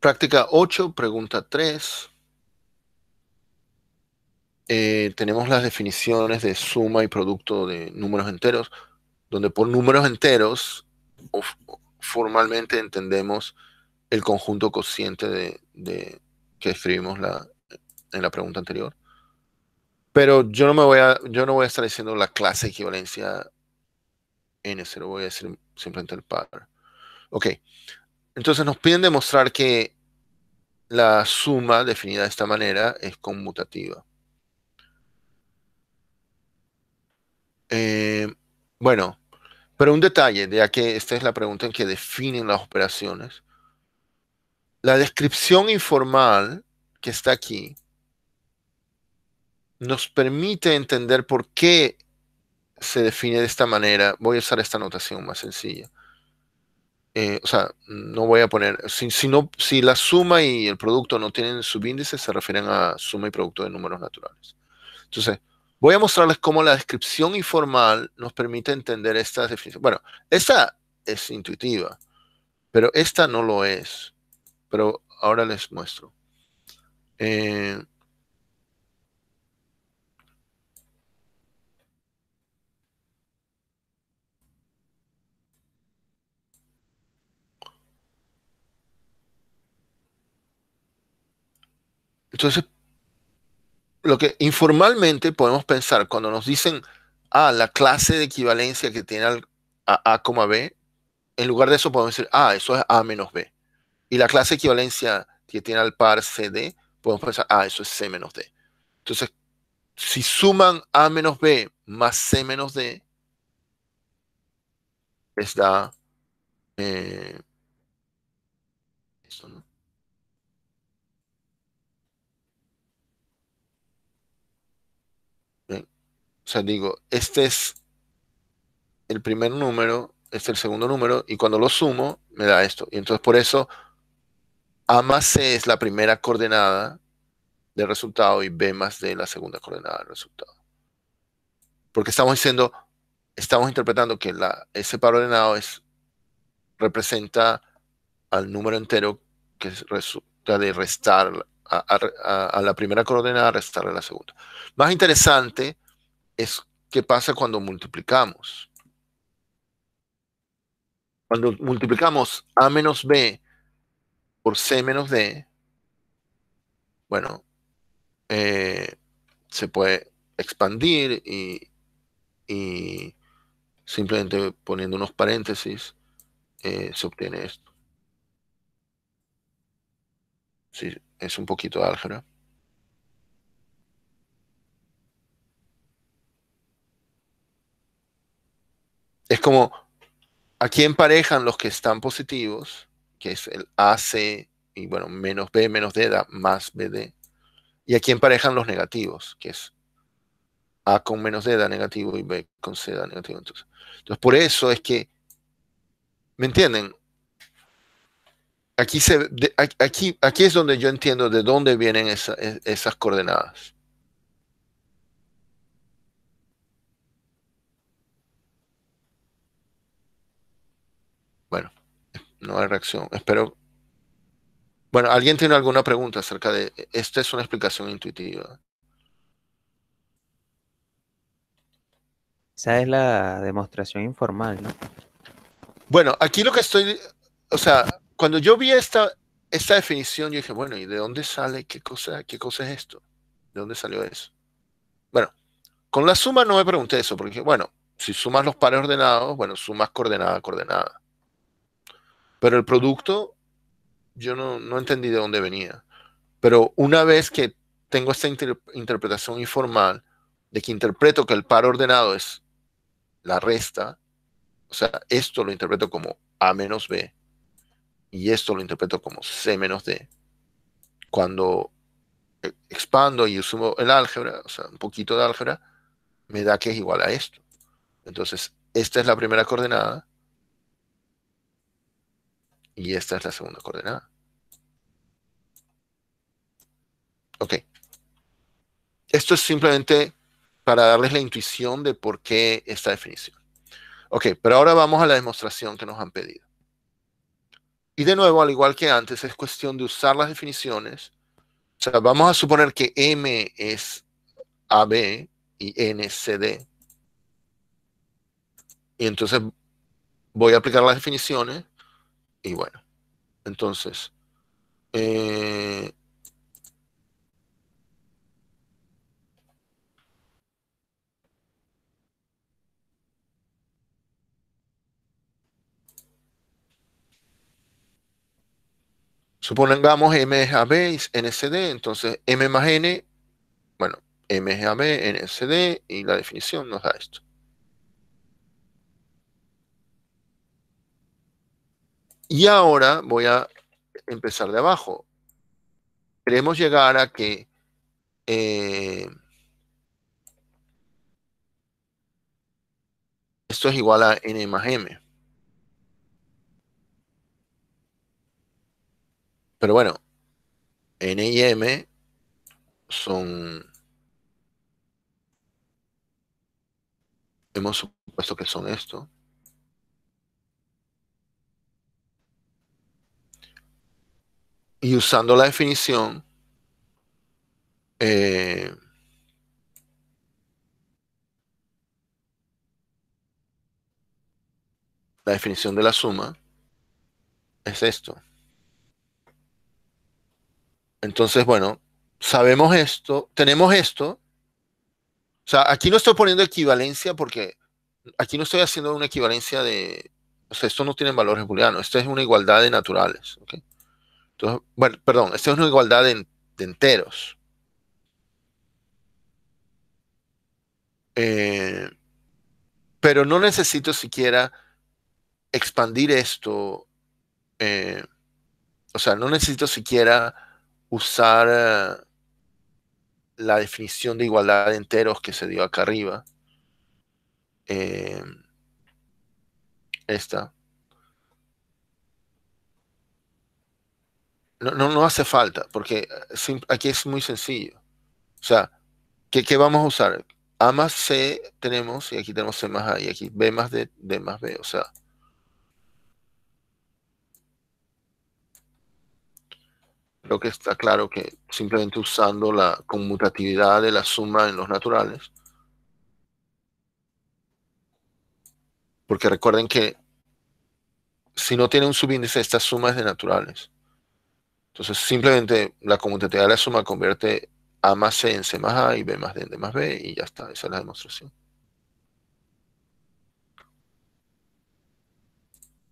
Práctica 8, pregunta 3. Eh, tenemos las definiciones de suma y producto de números enteros, donde por números enteros formalmente entendemos el conjunto cociente de, que escribimos la, en la pregunta anterior. Pero yo no me voy a, yo no voy a estar diciendo la clase equivalencia N0, voy a decir simplemente el par. Ok, entonces nos piden demostrar que la suma definida de esta manera es conmutativa. Eh, bueno, pero un detalle, ya que esta es la pregunta en que definen las operaciones. La descripción informal que está aquí nos permite entender por qué se define de esta manera. Voy a usar esta notación más sencilla eh, o sea, no voy a poner, si, no, si la suma y el producto no tienen subíndices, se refieren a suma y producto de números naturales. Entonces, voy a mostrarles cómo la descripción informal nos permite entender estas definiciones. Bueno, esta es intuitiva, pero esta no lo es. Pero ahora les muestro. Eh, Entonces, lo que informalmente podemos pensar cuando nos dicen, ah, la clase de equivalencia que tiene a A, B, en lugar de eso podemos decir, ah, eso es A menos B. Y la clase de equivalencia que tiene al par c, d, podemos pensar, ah, eso es C menos D. Entonces, si suman A menos B más C menos D, les da eh, O sea, digo, este es el primer número, este es el segundo número, y cuando lo sumo, me da esto. Y entonces por eso A más C es la primera coordenada del resultado y B más D la segunda coordenada del resultado. Porque estamos diciendo, estamos interpretando que la, ese par ordenado es, representa al número entero que resulta de restar a, la primera coordenada, restarle a la segunda. Más interesante es qué pasa cuando multiplicamos. Cuando multiplicamos A menos B por C menos D, bueno, eh, se puede expandir y, y, simplemente poniendo unos paréntesis eh, se obtiene esto. Sí, es un poquito de álgebra. es como, aquí emparejan los que están positivos, que es el AC y bueno, menos B menos D da más BD. Y aquí emparejan los negativos, que es A con menos D da negativo y B con C da negativo. Entonces, por eso es que, ¿me entienden? Aquí, se, aquí, aquí es donde yo entiendo de dónde vienen e, esas coordenadas. Bueno, no hay reacción. Espero. Bueno, ¿alguien tiene alguna pregunta acerca de esta es una explicación intuitiva? Esa es la demostración informal, ¿no? Bueno, aquí lo que estoy, o sea, cuando yo vi esta, esta definición, yo dije, bueno, ¿y de dónde sale? ¿Qué cosa, qué cosa es esto? ¿De dónde salió eso? Bueno, con la suma no me pregunté eso, porque bueno, si sumas los pares ordenados, bueno, sumas coordenada, coordenada. Pero el producto, yo no, entendí de dónde venía. Pero una vez que tengo esta interpretación informal de que interpreto que el par ordenado es la resta, o sea, esto lo interpreto como A menos B y esto lo interpreto como C menos D. Cuando e-, expando y sumo el álgebra, o sea, un poquito de álgebra, me da que es igual a esto. Entonces, esta es la primera coordenada y esta es la segunda coordenada. Ok. Esto es simplemente para darles la intuición de por qué esta definición. Ok, pero ahora vamos a la demostración que nos han pedido. Y de nuevo, al igual que antes, es cuestión de usar las definiciones. O sea, vamos a suponer que M es AB y N es CD. Y entonces voy a aplicar las definiciones y bueno, entonces, eh, supongamos M es AB N entonces M más N, bueno, M es AB, N y la definición nos da esto. Y ahora voy a empezar de abajo. Queremos llegar a que eh, esto es igual a n más m. Pero bueno, n y m son... Hemos supuesto que son esto. y usando la definición, eh, la definición de la suma es esto. Entonces, bueno, sabemos esto, tenemos esto. O sea, aquí no estoy poniendo equivalencia porque aquí no estoy haciendo una equivalencia de... O sea, esto no tiene valores booleanos, esto es una igualdad de naturales. ¿okay? bueno, perdón, esta es una igualdad de, enteros. Eh, pero no necesito siquiera expandir esto. Eh, o sea, no necesito siquiera usar eh, la definición de igualdad de enteros que se dio acá arriba. esta. No, no, hace falta, porque eh, aquí es muy sencillo. O sea, ¿qué, vamos a usar? A más C tenemos, y aquí tenemos C más A, y aquí B más D, D más B, o sea. Creo que está claro que simplemente usando la conmutatividad de la suma en los naturales. Porque recuerden que si no tiene un subíndice, esta suma es de naturales. Entonces, simplemente la conmutatividad de la suma convierte A más C en C más A y B más D en D más B y ya está. Esa es la demostración.